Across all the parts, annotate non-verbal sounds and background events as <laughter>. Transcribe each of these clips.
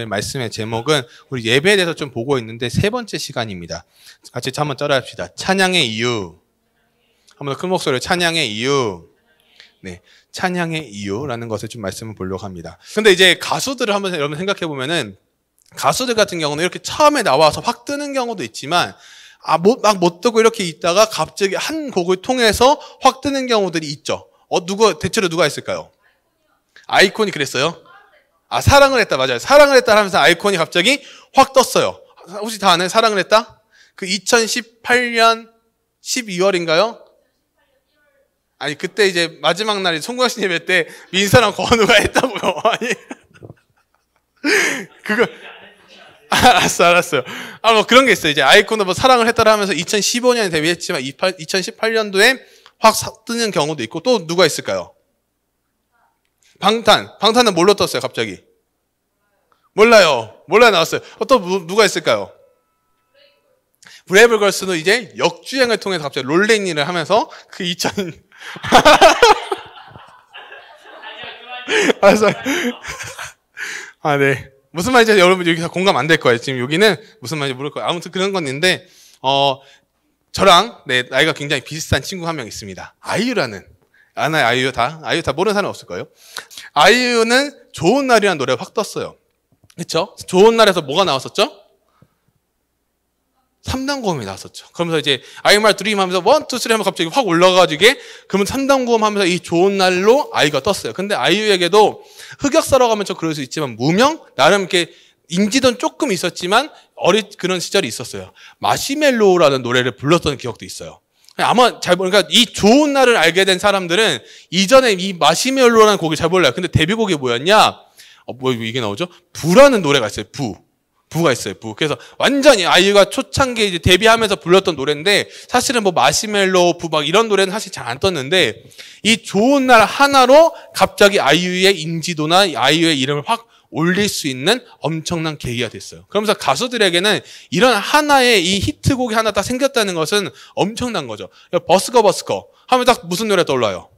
오늘 말씀의 제목은 우리 예배에 대해서 좀 보고 있는데 세 번째 시간입니다. 같이 한번 따라 합시다. 찬양의 이유. 한번 큰 목소리로 찬양의 이유. 네. 찬양의 이유라는 것을 좀 말씀을 보려고 합니다. 근데 이제 가수들을 한번 여러분 생각해 보면은 가수들 같은 경우는 이렇게 처음에 나와서 확 뜨는 경우도 있지만 아, 못, 막 못 뜨고 이렇게 있다가 갑자기 한 곡을 통해서 확 뜨는 경우들이 있죠. 어, 누구, 대체로 누가 있을까요? 아이콘이 그랬어요? 아, 사랑을 했다. 맞아요. 사랑을 했다 하면서 아이콘이 갑자기 확 떴어요. 혹시 다 아나요? 사랑을 했다? 그 2018년 12월인가요? 아니, 그때 이제 마지막 날이 송광신 예배 때 민서랑 권우가 했다고요. <laughs> 아니. 그거. 아, 알았어, 알았어요. 아, 뭐 그런 게 있어요. 이제 아이콘도 뭐 사랑을 했다라 하면서 2015년에 데뷔했지만 2018년도에 확 뜨는 경우도 있고 또 누가 있을까요? 방탄. 방탄은 뭘로 떴어요, 갑자기? 몰라요. 몰라 나왔어요. 어, 또 누가 있을까요? 브레이브걸스는 이제 역주행을 통해서 갑자기 롤링 을 하면서 그 2000. <laughs> 알았어. 아, 네. 무슨 말인지 여러분 여기서 공감 안 될 거예요. 지금 여기는 무슨 말인지 모를 거예요. 아무튼 그런 건 있는데, 어, 저랑, 네, 나이가 굉장히 비슷한 친구 한 명 있습니다. 아이유라는. 아나요? 아이유 다? 아이유 다 모르는 사람 없을 거예요. 아이유는 좋은 날이라는 노래가 확 떴어요. 그렇죠? 좋은 날에서 뭐가 나왔었죠? 3단 고음이 나왔었죠. 그러면서 이제 아이말 드림 하면서 원, 투, 쓰리 하면 갑자기 확올라가지게 그러면 3단 고음 하면서 이 좋은 날로 아이가 떴어요. 근데 아이유에게도 흑역사로 가면 좀 그럴 수 있지만 무명? 나름 이렇게 인지도는 조금 있었지만 어린 그런 시절이 있었어요. 마시멜로우라는 노래를 불렀던 기억도 있어요. 아마 잘 그러니까 이 좋은 날을 알게 된 사람들은 이전에 이 마시멜로라는 곡을 잘 몰라요. 근데 데뷔곡이 뭐였냐? 어, 뭐 이게 나오죠? 부라는 노래가 있어요. 부. 부가 있어요, 부. 그래서 완전히 아이유가 초창기에 이제 데뷔하면서 불렀던 노래인데 사실은 뭐 마시멜로, 부막 이런 노래는 사실 잘 안 떴는데 이 좋은 날 하나로 갑자기 아이유의 인지도나 아이유의 이름을 확 올릴 수 있는 엄청난 계기가 됐어요. 그러면서 가수들에게는 이런 하나의 이 히트곡이 하나 딱 생겼다는 것은 엄청난 거죠. 버스커 버스커 하면 딱 무슨 노래 떠올라요?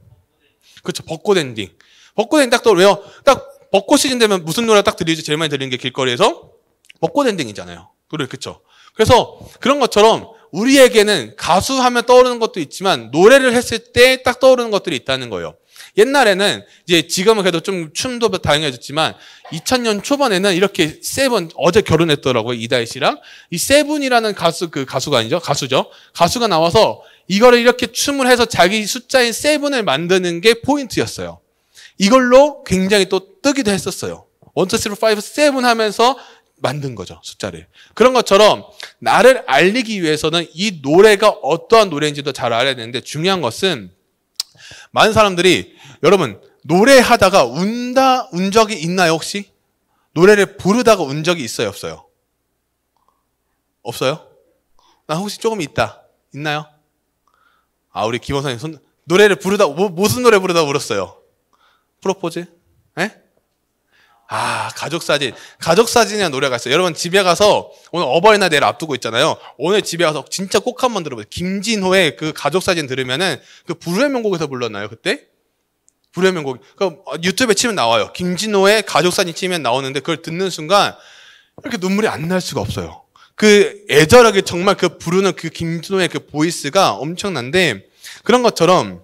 그렇죠. 벚꽃 엔딩. 벚꽃 엔딩 딱떠올라요딱 벚꽃 시즌 되면 무슨 노래 딱들리지 제일 많이 들리는 게 길거리에서 벚꽃 엔딩이잖아요. 노래 그렇죠. 그래서 그런 것처럼 우리에게는 가수 하면 떠오르는 것도 있지만 노래를 했을 때 딱 떠오르는 것들이 있다는 거예요. 옛날에는 이제 지금은 그래도 좀 춤도 다양해졌지만 2000년 초반에는 이렇게 세븐 어제 결혼했더라고요 이다희 씨랑 이 세븐이라는 가수 그 가수가 아니죠 가수죠 가수가 나와서 이거를 이렇게 춤을 해서 자기 숫자인 세븐을 만드는 게 포인트였어요. 이걸로 굉장히 또 뜨기도 했었어요. 원투 쓰리 파이브 세븐 하면서 만든 거죠, 숫자를. 그런 것처럼 나를 알리기 위해서는 이 노래가 어떠한 노래인지도 잘 알아야 되는데 중요한 것은 많은 사람들이 여러분, 노래하다가 운다, 운 적이 있나요, 혹시? 노래를 부르다가 운 적이 있어요, 없어요? 없어요? 나 혹시 조금 있다. 있나요? 아, 우리 김원사님 손, 노래를 부르다, 뭐, 무슨 노래 부르다 울었어요? 프로포즈? 예? 아, 가족사진. 가족사진이라는 노래가 있어요. 여러분, 집에 가서, 오늘 어버이날 내일 앞두고 있잖아요. 오늘 집에 가서 진짜 꼭 한번 들어보세요. 김진호의 그 가족사진 들으면은, 그 불후의 명곡에서 불렀나요, 그때? 불회명 고기. 그러니까 유튜브에 치면 나와요. 김진호의 가족사진 치면 나오는데 그걸 듣는 순간 이렇게 눈물이 안 날 수가 없어요. 그 애절하게 정말 그 부르는 그 김진호의 그 보이스가 엄청난데 그런 것처럼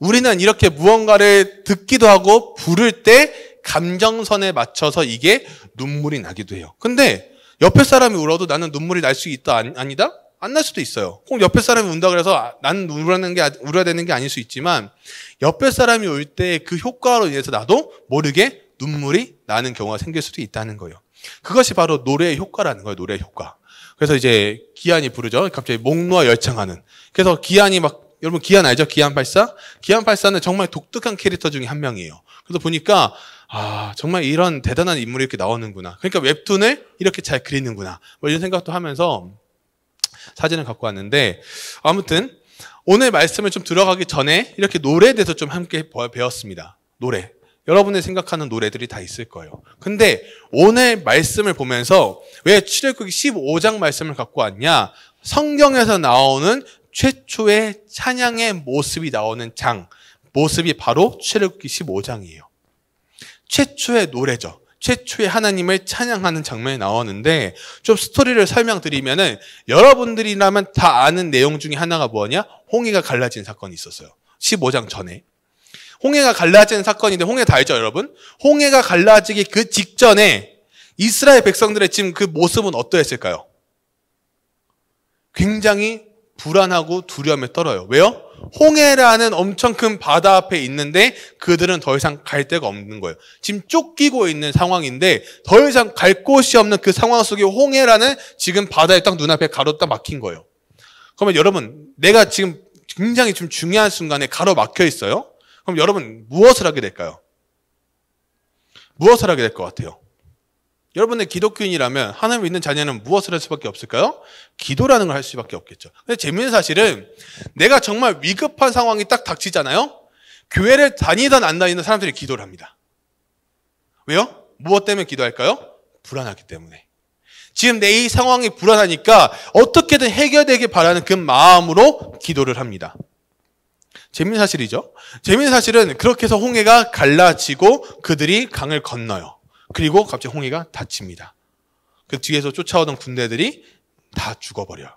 우리는 이렇게 무언가를 듣기도 하고 부를 때 감정선에 맞춰서 이게 눈물이 나기도 해요. 근데 옆에 사람이 울어도 나는 눈물이 날 수 있다 아니다? 안날 수도 있어요. 꼭 옆에 사람이 운다 그래서 아, 난 우려는 게 우려되는 게 아닐 수 있지만 옆에 사람이 올 때 그 효과로 인해서 나도 모르게 눈물이 나는 경우가 생길 수도 있다는 거예요. 그것이 바로 노래의 효과라는 거예요. 노래의 효과. 그래서 이제 기한이 부르죠. 갑자기 목 놓아 열창하는. 그래서 기한이 막 여러분 기안 알죠? 기안 발사? 기안 발사는 정말 독특한 캐릭터 중에 한 명이에요. 그래서 보니까 아 정말 이런 대단한 인물이 이렇게 나오는구나. 그러니까 웹툰을 이렇게 잘 그리는구나. 뭐 이런 생각도 하면서 사진을 갖고 왔는데 아무튼 오늘 말씀을 좀 들어가기 전에 이렇게 노래에 대해서 좀 함께 배웠습니다. 노래. 여러분이 생각하는 노래들이 다 있을 거예요. 근데 오늘 말씀을 보면서 왜 출애굽기 15장 말씀을 갖고 왔냐? 성경에서 나오는 최초의 찬양의 모습이 나오는 장 모습이 바로 출애굽기 15장이에요. 최초의 노래죠. 최초의 하나님을 찬양하는 장면이 나오는데 좀 스토리를 설명드리면은 여러분들이라면 다 아는 내용 중에 하나가 뭐냐? 홍해가 갈라진 사건이 있었어요. 15장 전에. 홍해가 갈라진 사건인데 홍해 다 알죠, 여러분? 홍해가 갈라지기 그 직전에 이스라엘 백성들의 지금 그 모습은 어떠했을까요? 굉장히 불안하고 두려움에 떨어요. 왜요? 홍해라는 엄청 큰 바다 앞에 있는데 그들은 더 이상 갈 데가 없는 거예요. 지금 쫓기고 있는 상황인데 더 이상 갈 곳이 없는 그 상황 속에 홍해라는 지금 바다에 딱 눈앞에 가로 딱 막힌 거예요. 그러면 여러분, 내가 지금 굉장히 좀 중요한 순간에 가로 막혀 있어요? 그럼 여러분 무엇을 하게 될까요? 무엇을 하게 될 것 같아요? 여러분의 기독교인이라면 하나님 믿는 자녀는 무엇을 할 수밖에 없을까요? 기도라는 걸 할 수밖에 없겠죠. 근데 재미있는 사실은 내가 정말 위급한 상황이 딱 닥치잖아요. 교회를 다니든 안 다니든 사람들이 기도를 합니다. 왜요? 무엇 때문에 기도할까요? 불안하기 때문에. 지금 내 이 상황이 불안하니까 어떻게든 해결되길 바라는 그 마음으로 기도를 합니다. 재밌는 사실이죠. 재밌는 사실은 그렇게 해서 홍해가 갈라지고 그들이 강을 건너요. 그리고 갑자기 홍해가 닫힙니다. 그 뒤에서 쫓아오던 군대들이 다 죽어버려.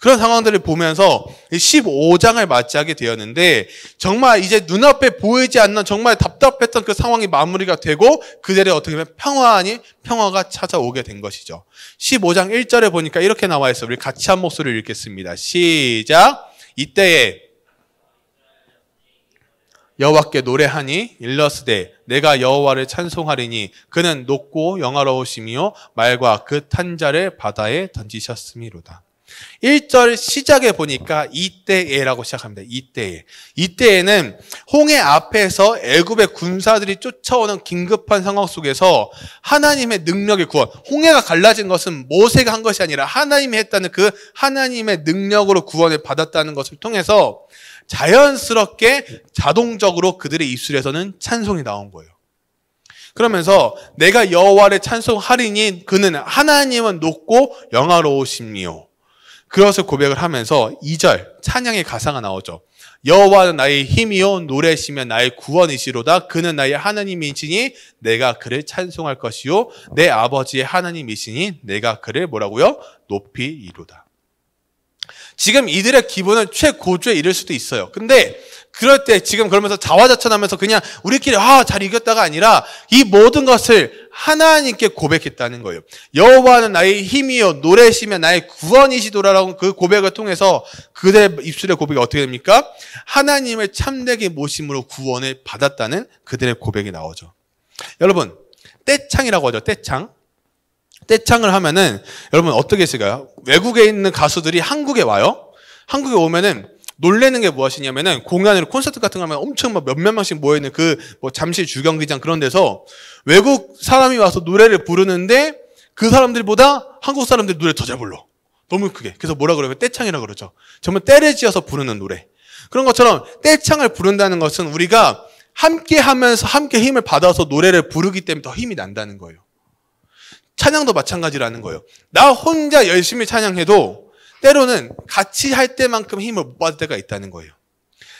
그런 상황들을 보면서 15장을 맞이하게 되었는데 정말 이제 눈앞에 보이지 않는 정말 답답했던 그 상황이 마무리가 되고 그들의 어떻게 보면 평화니 평화가 찾아오게 된 것이죠. 15장 1절에 보니까 이렇게 나와 있어요. 우리 같이 한 목소리를 읽겠습니다. 시작. 이때에 여호와께 노래하니 일러스되 내가 여호와를 찬송하리니 그는 높고 영화로우시며 말과 그 탄자를 바다에 던지셨음이로다. 1절 시작에 보니까 이때에라고 시작합니다. 이때에. 이때에는 홍해 앞에서 애굽의 군사들이 쫓아오는 긴급한 상황 속에서 하나님의 능력의 구원. 홍해가 갈라진 것은 모세가 한 것이 아니라 하나님이 했다는 그 하나님의 능력으로 구원을 받았다는 것을 통해서 자연스럽게 자동적으로 그들의 입술에서는 찬송이 나온 거예요. 그러면서 내가 여호와를 찬송하리니 그는 하나님은 높고 영화로우심이요 그것을 고백을 하면서 2절 찬양의 가사가 나오죠. 여호와는 나의 힘이요 노래시며 나의 구원이시로다 그는 나의 하나님이시니 내가 그를 찬송할 것이요 내 아버지의 하나님이시니 내가 그를 뭐라고요 높이 이루다. 지금 이들의 기분은 최고조에 이를 수도 있어요. 근데 그럴 때 지금 그러면서 자화자찬하면서 그냥 우리끼리 아잘 이겼다가 아니라 이 모든 것을 하나님께 고백했다는 거예요. 여호와는 나의 힘이요 노래시며 나의 구원이시도라라고 그 고백을 통해서 그들의 입술의 고백이 어떻게 됩니까? 하나님을 참되게 모심으로 구원을 받았다는 그들의 고백이 나오죠. 여러분 떼창이라고 하죠. 떼창. 떼창을 하면은 여러분 어떻게 했을요 외국에 있는 가수들이 한국에 와요. 한국에 오면은 놀래는 게 무엇이냐면은 공연을 콘서트 같은 거 하면 엄청 막 몇몇 명씩 모여있는 그 뭐 잠실 주경기장 그런 데서 외국 사람이 와서 노래를 부르는데 그 사람들보다 한국 사람들 노래 더 잘 불러. 너무 크게. 그래서 뭐라 그러면 떼창이라 그러죠. 정말 때를 지어서 부르는 노래. 그런 것처럼 떼창을 부른다는 것은 우리가 함께 하면서 함께 힘을 받아서 노래를 부르기 때문에 더 힘이 난다는 거예요. 찬양도 마찬가지라는 거예요. 나 혼자 열심히 찬양해도 때로는 같이 할 때만큼 힘을 못 받을 때가 있다는 거예요.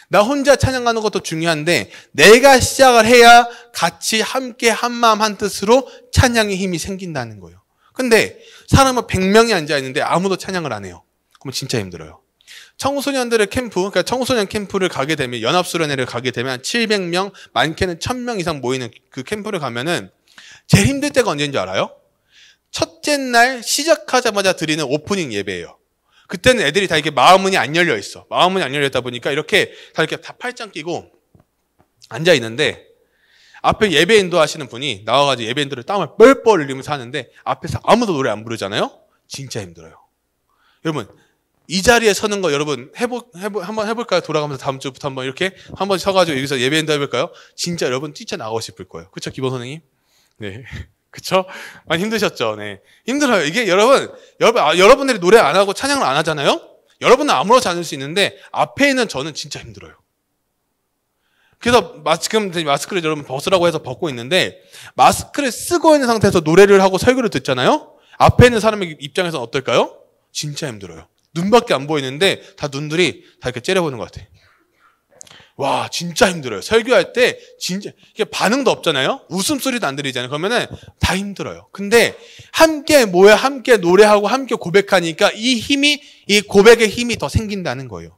나 혼자 찬양하는 것도 중요한데 내가 시작을 해야 같이 함께 한 마음 한 뜻으로 찬양의 힘이 생긴다는 거예요. 근데 사람은 100명이 앉아 있는데 아무도 찬양을 안 해요. 그럼 진짜 힘들어요. 청소년들의 캠프, 그러니까 청소년 캠프를 가게 되면 연합수련회를 가게 되면 700명, 많게는 1000명 이상 모이는 그 캠프를 가면은 제일 힘들 때가 언제인 줄 알아요? 첫째 날 시작하자마자 드리는 오프닝 예배예요. 그때는 애들이 다 이게 렇 마음문이 안 열려 있어. 마음문이 안 열려 있다 보니까 이렇게 다 이렇게 다 팔짱 끼고 앉아 있는데 앞에 예배 인도하시는 분이 나와가지고 예배 인도를 땀을 뻘뻘 흘리면서 하는데 앞에서 아무도 노래 안 부르잖아요. 진짜 힘들어요. 여러분 이 자리에 서는 거 여러분 해보, 해보 한번 해볼까요? 돌아가면서 다음 주부터 한번 이렇게 한번 서가지고 여기서 예배 인도 해볼까요? 진짜 여러분 뛰쳐 나가고 싶을 거예요. 그렇죠, 기본 선생님? 네. 그쵸? 많이 힘드셨죠? 네. 힘들어요. 이게 여러분, 여러분, 아, 여러분들이 노래 안 하고 찬양을 안 하잖아요? 여러분은 아무렇지 않을 수 있는데, 앞에 있는 저는 진짜 힘들어요. 그래서 지금 마스크를 여러분 벗으라고 해서 벗고 있는데, 마스크를 쓰고 있는 상태에서 노래를 하고 설교를 듣잖아요? 앞에 있는 사람의 입장에서는 어떨까요? 진짜 힘들어요. 눈밖에 안 보이는데, 다 눈들이 다 이렇게 째려보는 것 같아요. 와 진짜 힘들어요. 설교할 때 진짜 이게 반응도 없잖아요. 웃음소리도 안 들리잖아요. 그러면은 다 힘들어요. 근데 함께 모여 함께 노래하고 함께 고백하니까 이 힘이 이 고백의 힘이 더 생긴다는 거예요.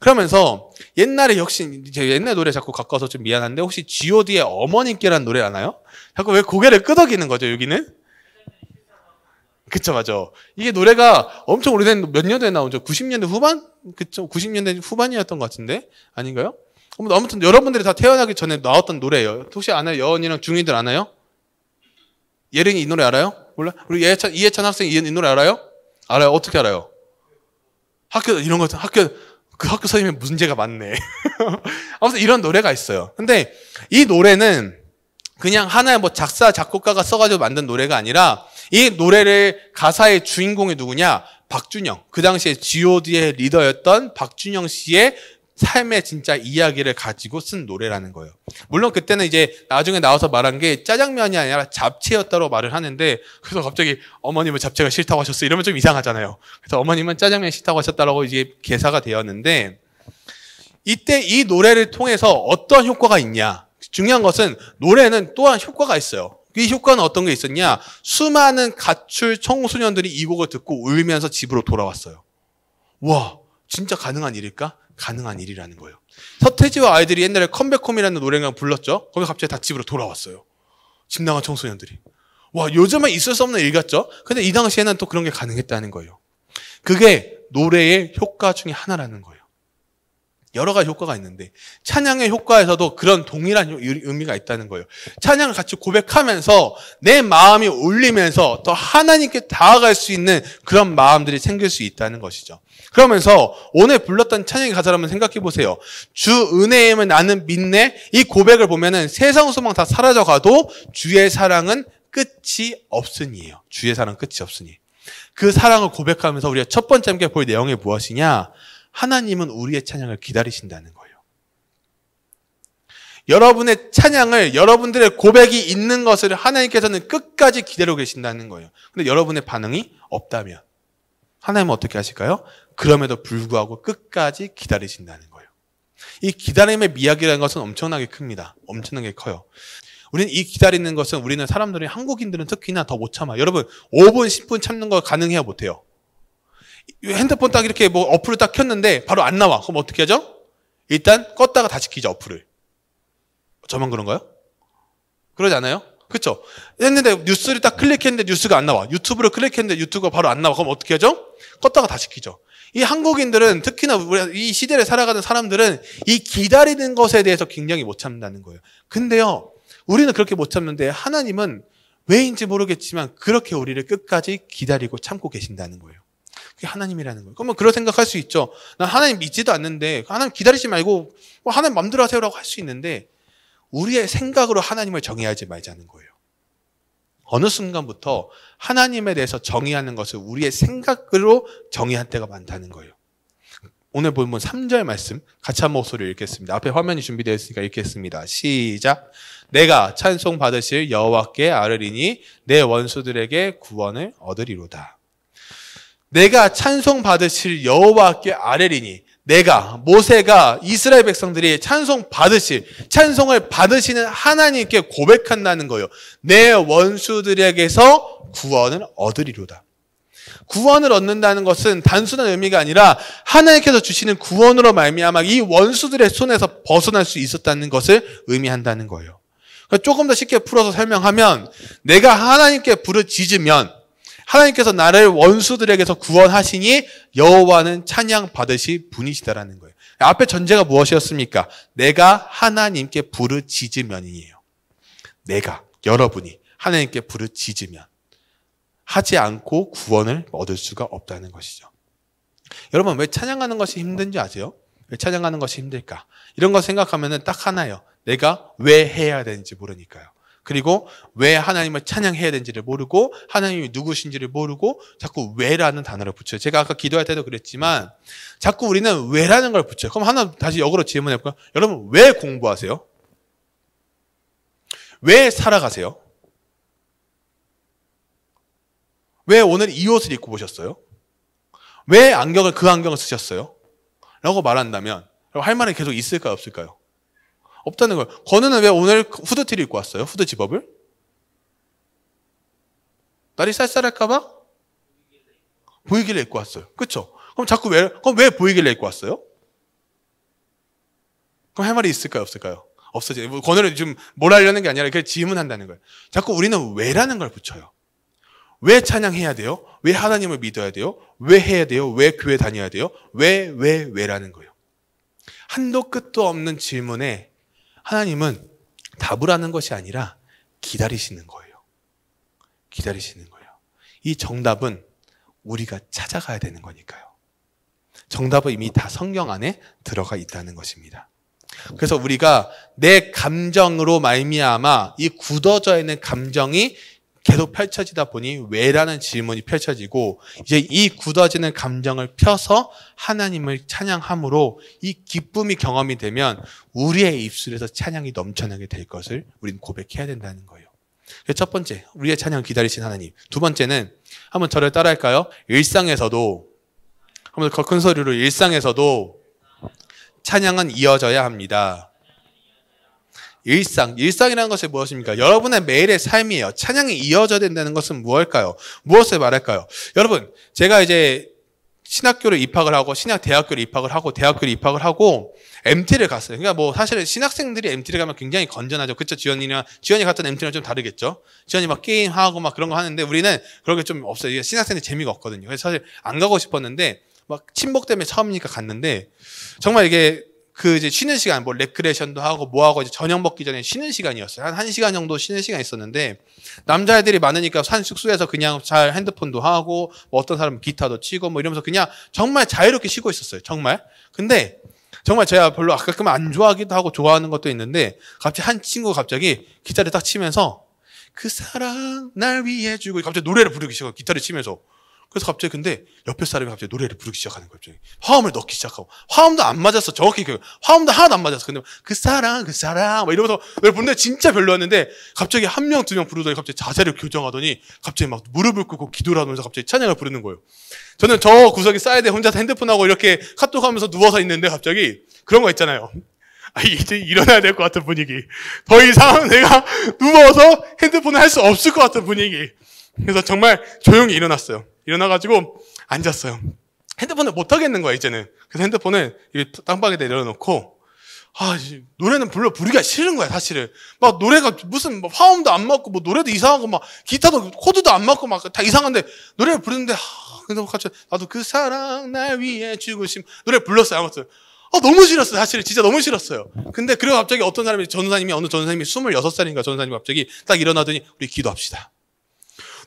그러면서 옛날에 역시 제 옛날 노래 자꾸 가까워서 좀 미안한데 혹시 G.O.D의 어머님께란 노래 아나요? 자꾸 왜 고개를 끄덕이는 거죠 여기는? 그쵸, 맞아. 이게 노래가 엄청 오래된, 몇 년도에 나온죠? 90년대 후반? 그쵸, 90년대 후반이었던 것 같은데? 아닌가요? 아무튼 여러분들이 다 태어나기 전에 나왔던 노래예요. 혹시 아나요? 여원이랑 중이들 아나요? 예린이 이 노래 알아요? 몰라? 우리 예찬, 이해찬 학생 이, 이 노래 알아요? 알아요. 어떻게 알아요? 학교, 이런 거, 학교, 그 학교 선생님의 문제가 많네. <laughs> 아무튼 이런 노래가 있어요. 근데 이 노래는 그냥 하나의 뭐 작사, 작곡가가 써가지고 만든 노래가 아니라 이 노래를 가사의 주인공이 누구냐? 박준영. 그 당시에 G.O.D의 리더였던 박준영 씨의 삶의 진짜 이야기를 가지고 쓴 노래라는 거예요. 물론 그때는 이제 나중에 나와서 말한 게 짜장면이 아니라 잡채였다고 말을 하는데 그래서 갑자기 어머님은 잡채가 싫다고 하셨어 이러면 좀 이상하잖아요. 그래서 어머님은 짜장면 싫다고 하셨다라고 이제 개사가 되었는데 이때 이 노래를 통해서 어떤 효과가 있냐? 중요한 것은 노래는 또한 효과가 있어요. 이 효과는 어떤 게 있었냐? 수많은 가출 청소년들이 이 곡을 듣고 울면서 집으로 돌아왔어요. 와, 진짜 가능한 일일까? 가능한 일이라는 거예요. 서태지와 아이들이 옛날에 컴백홈이라는 노래를 불렀죠? 거기 갑자기 다 집으로 돌아왔어요. 집 나간 청소년들이. 와, 요즘은 있을 수 없는 일 같죠? 근데 이 당시에는 또 그런 게 가능했다는 거예요. 그게 노래의 효과 중에 하나라는 거예요. 여러 가지 효과가 있는데 찬양의 효과에서도 그런 동일한 의미가 있다는 거예요. 찬양을 같이 고백하면서 내 마음이 울리면서 더 하나님께 다가갈 수 있는 그런 마음들이 생길 수 있다는 것이죠. 그러면서 오늘 불렀던 찬양의 가사를 한번 생각해 보세요. 주 은혜임을 나는 믿네 이 고백을 보면은 세상 소망 다 사라져가도 주의 사랑은 끝이 없으니에요. 주의 사랑 은 끝이 없으니. 그 사랑을 고백하면서 우리가 첫 번째 함께 볼 내용이 무엇이냐? 하나님은 우리의 찬양을 기다리신다는 거예요. 여러분의 찬양을 여러분들의 고백이 있는 것을 하나님께서는 끝까지 기다리고 계신다는 거예요. 근데 여러분의 반응이 없다면 하나님은 어떻게 하실까요? 그럼에도 불구하고 끝까지 기다리신다는 거예요. 이 기다림의 미학이라는 것은 엄청나게 큽니다. 엄청나게 커요. 우리는 이 기다리는 것은 우리는 사람들이 한국인들은 특히나 더 못 참아. 여러분 5분 10분 참는 거 가능해요 못해요? 핸드폰 딱 이렇게 뭐 어플을 딱 켰는데 바로 안 나와. 그럼 어떻게 하죠? 일단 껐다가 다시 키죠, 어플을. 저만 그런가요? 그러지 않아요? 그렇죠? 했는데 뉴스를 딱 클릭했는데 뉴스가 안 나와. 유튜브를 클릭했는데 유튜브가 바로 안 나와. 그럼 어떻게 하죠? 껐다가 다시 키죠. 이 한국인들은 특히나 우리 이 시대를 살아가는 사람들은 이 기다리는 것에 대해서 굉장히 못 참는다는 거예요. 근데요, 우리는 그렇게 못 참는데 하나님은 왜인지 모르겠지만 그렇게 우리를 끝까지 기다리고 참고 계신다는 거예요. 그게 하나님이라는 거예요. 그러면 뭐 그런 생각할 수 있죠. 난 하나님 믿지도 않는데 하나님 기다리지 말고 뭐 하나님 맘대로 하세요라고 할 수 있는데 우리의 생각으로 하나님을 정의하지 말자는 거예요. 어느 순간부터 하나님에 대해서 정의하는 것을 우리의 생각으로 정의할 때가 많다는 거예요. 오늘 본문 3절 말씀 같이 한 목소리를 읽겠습니다. 앞에 화면이 준비되어 있으니까 읽겠습니다. 시작. 내가 찬송 받으실 여호와께 아르리니 내 원수들에게 구원을 얻으리로다. 내가 찬송 받으실 여호와께 아뢰리니 내가 모세가 이스라엘 백성들이 찬송 받으실 찬송을 받으시는 하나님께 고백한다는 거예요. 내 원수들에게서 구원을 얻으리로다. 구원을 얻는다는 것은 단순한 의미가 아니라 하나님께서 주시는 구원으로 말미암아 이 원수들의 손에서 벗어날 수 있었다는 것을 의미한다는 거예요. 그러니까 조금 더 쉽게 풀어서 설명하면 내가 하나님께 부르짖으면 하나님께서 나를 원수들에게서 구원하시니 여호와는 찬양 받으시 분이시다라는 거예요. 앞에 전제가 무엇이었습니까? 내가 하나님께 부르짖으면이에요. 내가 여러분이 하나님께 부르짖으면 하지 않고 구원을 얻을 수가 없다는 것이죠. 여러분 왜 찬양하는 것이 힘든지 아세요? 왜 찬양하는 것이 힘들까? 이런 거생각하면딱하나요 내가 왜 해야 되는지 모르니까요. 그리고 왜 하나님을 찬양해야 되는지를 모르고 하나님이 누구신지를 모르고 자꾸 왜라는 단어를 붙여요. 제가 아까 기도할 때도 그랬지만 자꾸 우리는 왜라는 걸 붙여요. 그럼 하나 다시 역으로 질문해 볼까요? 여러분 왜 공부하세요? 왜 살아가세요? 왜 오늘 이 옷을 입고 오셨어요? 왜 안경을 그 안경을 쓰셨어요? 라고 말한다면 할말은 계속 있을까요 없을까요? 없다는 거예요. 건우는 왜 오늘 후드티를 입고 왔어요? 후드 집업을? 날이 쌀쌀할까봐? 보이길래 입고 왔어요. 그쵸? 그럼 자꾸 왜, 그럼 왜 보이길래 입고 왔어요? 그럼 할 말이 있을까요? 없을까요? 없어지. 권을 뭐 지금 뭘 하려는 게 아니라 그냥 질문한다는 거예요. 자꾸 우리는 왜라는 걸 붙여요. 왜 찬양해야 돼요? 왜 하나님을 믿어야 돼요? 왜 해야 돼요? 왜 교회 다녀야 돼요? 왜, 왜, 왜라는 거예요. 한도 끝도 없는 질문에 하나님은 답을 하는 것이 아니라 기다리시는 거예요. 기다리시는 거예요. 이 정답은 우리가 찾아가야 되는 거니까요. 정답은 이미 다 성경 안에 들어가 있다는 것입니다. 그래서 우리가 내 감정으로 말미암아 이 굳어져 있는 감정이 계속 펼쳐지다 보니 왜라는 질문이 펼쳐지고 이제 이 굳어지는 감정을 펴서 하나님을 찬양함으로 이 기쁨이 경험이 되면 우리의 입술에서 찬양이 넘쳐나게 될 것을 우리는 고백해야 된다는 거예요. 첫 번째, 우리의 찬양 기다리신 하나님. 두 번째는 한번 저를 따라할까요? 일상에서도 한번 더 큰 소리로 일상에서도 찬양은 이어져야 합니다. 일상, 일상이라는 것이 무엇입니까? 여러분의 매일의 삶이에요. 찬양이 이어져야 된다는 것은 무엇일까요? 무엇을 말할까요? 여러분, 제가 이제 신학교를 입학을 하고 신학 대학교를 입학을 하고 대학교를 입학을 하고 MT를 갔어요. 그러니까 뭐 사실은 신학생들이 MT를 가면 굉장히 건전하죠. 그쵸? 지연이나 지연이 갔던 MT랑 좀 다르겠죠. 지연이 막 게임 하고 막 그런 거 하는데 우리는 그런 게 좀 없어요. 신학생들 재미가 없거든요. 그래서 사실 안 가고 싶었는데 막침목 때문에 처음이니까 갔는데 정말 이게 그 이제 쉬는 시간, 뭐 레크레이션도 하고 뭐하고 이제 저녁 먹기 전에 쉬는 시간이었어요. 한 1시간 정도 쉬는 시간이 있었는데 남자애들이 많으니까 산 숙소에서 그냥 잘 핸드폰도 하고 뭐 어떤 사람은 기타도 치고 뭐 이러면서 그냥 정말 자유롭게 쉬고 있었어요. 정말. 근데 정말 제가 별로 아까 끔안 좋아하기도 하고 좋아하는 것도 있는데 갑자기 한 친구가 갑자기 기타를 딱 치면서 그 사랑 날 위해 주고 갑자기 노래를 부르기 시작하고 기타를 치면서 그래서 갑자기 근데 옆에 사람이 갑자기 노래를 부르기 시작하는 거예요. 갑자기. 화음을 넣기 시작하고 화음도 안 맞았어. 정확히 기 그 화음도 하나도 안 맞았어. 근데 그 사랑 그 사랑 막 이러면서 노래 부르는데 진짜 별로였는데 갑자기 한 명 두 명 부르더니 갑자기 자세를 교정하더니 갑자기 막 무릎을 꿇고 기도를 하면서 갑자기 찬양을 부르는 거예요. 저는 저 구석에 쌓여야 돼혼자 핸드폰하고 이렇게 카톡하면서 누워서 있는데 갑자기 그런 거 있잖아요. 아, 이제 일어나야 될 것 같은 분위기. 더 이상 내가 <laughs> 누워서 핸드폰을 할 수 없을 것 같은 분위기. 그래서 정말 조용히 일어났어요. 일어나가지고 앉았어요. 핸드폰을 못 하겠는 거야, 이제는. 그래서 핸드폰을 땅바닥에 내려놓고, 아, 노래는 불러 부르기가 싫은 거야, 사실은. 막 노래가 무슨 뭐 화음도 안 맞고, 뭐 노래도 이상하고, 막 기타도, 코드도 안 맞고, 막 다 이상한데, 노래를 부르는데, 아, 근데 뭐 갑자기, 나도 그 사랑 날 위해 죽으심. 노래 불렀어요, 아무튼. 아, 너무 싫었어요, 사실은. 진짜 너무 싫었어요. 근데, 그래 갑자기 어떤 사람이, 전사님이, 어느 전사님이 26살인가 전사님이 갑자기 딱 일어나더니, 우리 기도합시다.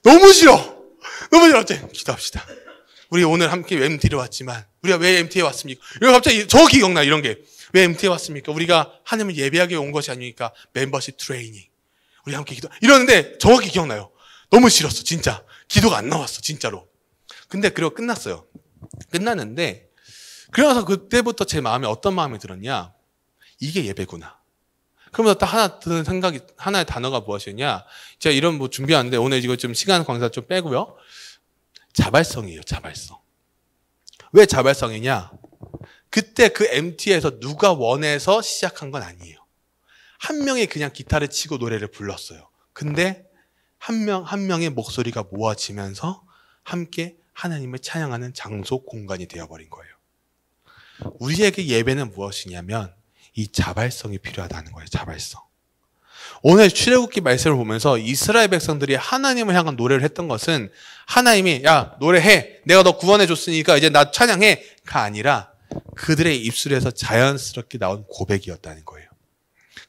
너무 싫어! 너무 열었지. 기도합시다. 우리 오늘 함께 MT를 왔지만 우리가 왜 MT에 왔습니까? 이거 갑자기 저 기억나 이런 게. 왜 MT에 왔습니까? 우리가 하나님을 예배하게온 것이 아니니까 멤버십 트레이닝. 우리 함께 기도. 이러는데 정확히 기억나요. 너무 싫었어, 진짜. 기도가 안 나왔어, 진짜로. 근데 그리고 끝났어요. 끝났는데 그러면서 그때부터 제 마음에 어떤 마음이 들었냐? 이게 예배구나. 그러면서 딱 하나 드는 생각이 하나의 단어가 무엇이냐? 제가 이런 뭐 준비하는데 오늘 이거 좀 시간 광사좀 빼고요. 자발성이에요, 자발성. 왜 자발성이냐? 그때 그 MT에서 누가 원해서 시작한 건 아니에요. 한 명이 그냥 기타를 치고 노래를 불렀어요. 근데 한 명, 한 명의 목소리가 모아지면서 함께 하나님을 찬양하는 장소 공간이 되어버린 거예요. 우리에게 예배는 무엇이냐면 이 자발성이 필요하다는 거예요, 자발성. 오늘 출애굽기 말씀을 보면서 이스라엘 백성들이 하나님을 향한 노래를 했던 것은 하나님이 야 노래해 내가 너 구원해 줬으니까 이제 나 찬양해가 아니라 그들의 입술에서 자연스럽게 나온 고백이었다는 거예요.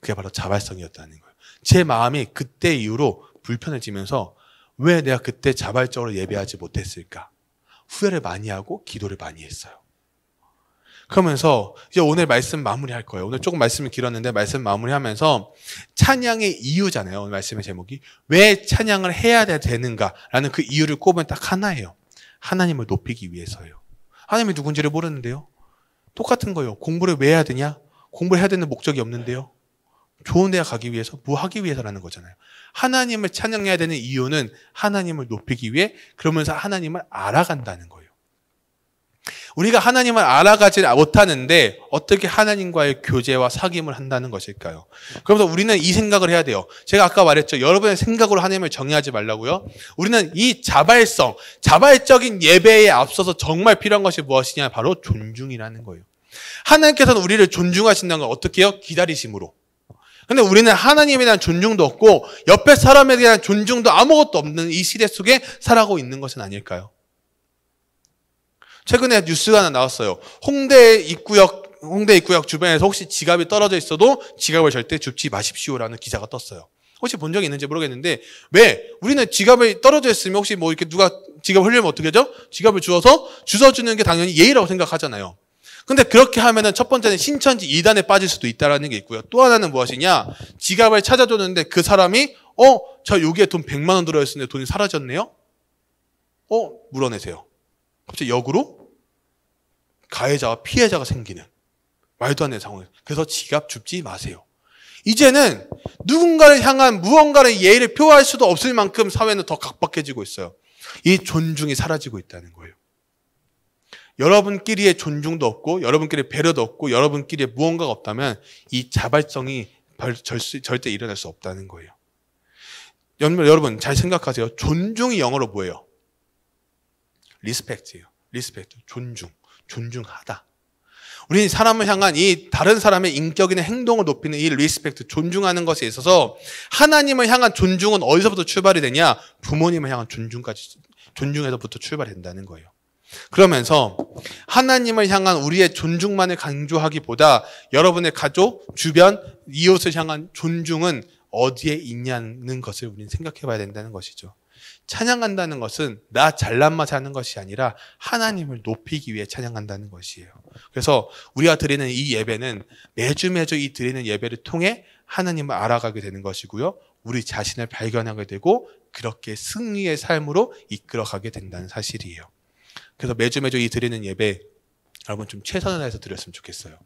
그게 바로 자발성이었다는 거예요. 제 마음이 그때 이후로 불편해지면서 왜 내가 그때 자발적으로 예배하지 못했을까? 후회를 많이 하고 기도를 많이 했어요. 그러면서 이제 오늘 말씀 마무리할 거예요. 오늘 조금 말씀이 길었는데 말씀 마무리하면서 찬양의 이유잖아요. 오늘 말씀의 제목이 왜 찬양을 해야 되는가라는 그 이유를 꼽으면 딱 하나예요. 하나님을 높이기 위해서요. 예 하나님이 누군지를 모르는데요. 똑같은 거예요. 공부를 왜 해야 되냐? 공부를 해야 되는 목적이 없는데요. 좋은 대학 가기 위해서, 뭐 하기 위해서라는 거잖아요. 하나님을 찬양해야 되는 이유는 하나님을 높이기 위해, 그러면서 하나님을 알아간다는 거예요. 우리가 하나님을 알아가지 못하는데 어떻게 하나님과의 교제와 사귐을 한다는 것일까요? 그러면서 우리는 이 생각을 해야 돼요. 제가 아까 말했죠. 여러분의 생각으로 하나님을 정의하지 말라고요. 우리는 이 자발성, 자발적인 예배에 앞서서 정말 필요한 것이 무엇이냐? 바로 존중이라는 거예요. 하나님께서는 우리를 존중하신다는 건 어떻게 해요? 기다리심으로. 근데 우리는 하나님에 대한 존중도 없고 옆에 사람에 대한 존중도 아무것도 없는 이 시대 속에 살아가고 있는 것은 아닐까요? 최근에 뉴스가 하나 나왔어요. 홍대 입구역, 홍대 입구역 주변에서 혹시 지갑이 떨어져 있어도 지갑을 절대 줍지 마십시오라는 기사가 떴어요. 혹시 본 적이 있는지 모르겠는데, 왜? 우리는 지갑이 떨어져 있으면 혹시 뭐 이렇게 누가 지갑을 흘리면 어떻게 하죠? 지갑을 주어서 주워주는 게 당연히 예의라고 생각하잖아요. 근데 그렇게 하면은 첫 번째는 신천지 2단에 빠질 수도 있다라는 게 있고요. 또 하나는 무엇이냐? 지갑을 찾아줬는데 그 사람이 어, 저 여기에 돈 100만 원 들어있었는데 돈이 사라졌네요? 어, 물어내세요. 갑자기 역으로 가해자와 피해자가 생기는 말도 안 되는 상황에서 그래서 지갑 줍지 마세요. 이제는 누군가를 향한 무언가를 예의를 표할 수도 없을 만큼 사회는 더 각박해지고 있어요. 이 존중이 사라지고 있다는 거예요. 여러분끼리의 존중도 없고 여러분끼리 의 배려도 없고 여러분끼리의 무언가가 없다면 이 자발성이 절대 일어날 수 없다는 거예요. 여러분 잘 생각하세요. 존중이 영어로 뭐예요? 리스펙트예요. 리스펙트. 존중. 존중하다. 우리 사람을 향한 이 다른 사람의 인격이나 행동을 높이는 이 리스펙트, 존중하는 것에 있어서 하나님을 향한 존중은 어디서부터 출발이 되냐? 부모님을 향한 존중까지, 존중에서부터 출발 된다는 거예요. 그러면서 하나님을 향한 우리의 존중만을 강조하기보다 여러분의 가족, 주변, 이웃을 향한 존중은 어디에 있냐는 것을 우리는 생각해 봐야 된다는 것이죠. 찬양한다는 것은 나 잘난 맛 하는 것이 아니라 하나님을 높이기 위해 찬양한다는 것이에요. 그래서 우리가 드리는 이 예배는 매주 매주 이 드리는 예배를 통해 하나님을 알아가게 되는 것이고요. 우리 자신을 발견하게 되고 그렇게 승리의 삶으로 이끌어가게 된다는 사실이에요. 그래서 매주 매주 이 드리는 예배 여러분 좀 최선을 다해서 드렸으면 좋겠어요.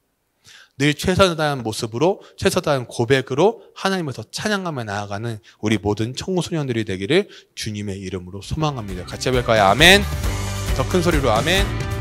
늘 최선을 다한 모습으로 최선을 다한 고백으로 하나님을 더 찬양하며 나아가는 우리 모든 청소년들이 되기를 주님의 이름으로 소망합니다. 같이 해볼까요? 아멘. 더 큰 소리로 아멘.